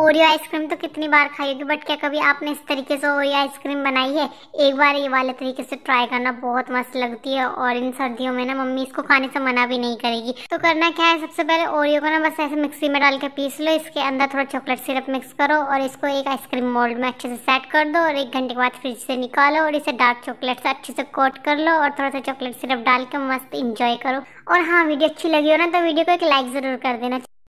Oreo ice cream तो कितनी बार खाई होगी बट क्या कभी आपने इस तरीके से ओरियो आइसक्रीम बनाई है एक बार ये वाले तरीके से ट्राई करना बहुत मस्त लगती है और इन सर्दियों में ना मम्मी इसको खाने से मना भी नहीं करेगी तो करना क्या है सबसे पहले ओरियो को ना बस ऐसे मिक्सी में डाल के पीस लो इसके अंदर थोड़ा चॉकलेट सिरप मिक्स करो और इसको एक आइसक्रीम मोल्ड में अच्छे से सेट कर दो और एक घंटे के बाद फ्रिज से निकालो और इसे डार्क चॉकलेट से अच्छे से कोट कर लो और थोड़ा सा चॉकलेट सिरप डाल के मस्त इंजॉय करो और हाँ वीडियो अच्छी लगी हो ना तो वीडियो को एक लाइक ज़रूर कर देना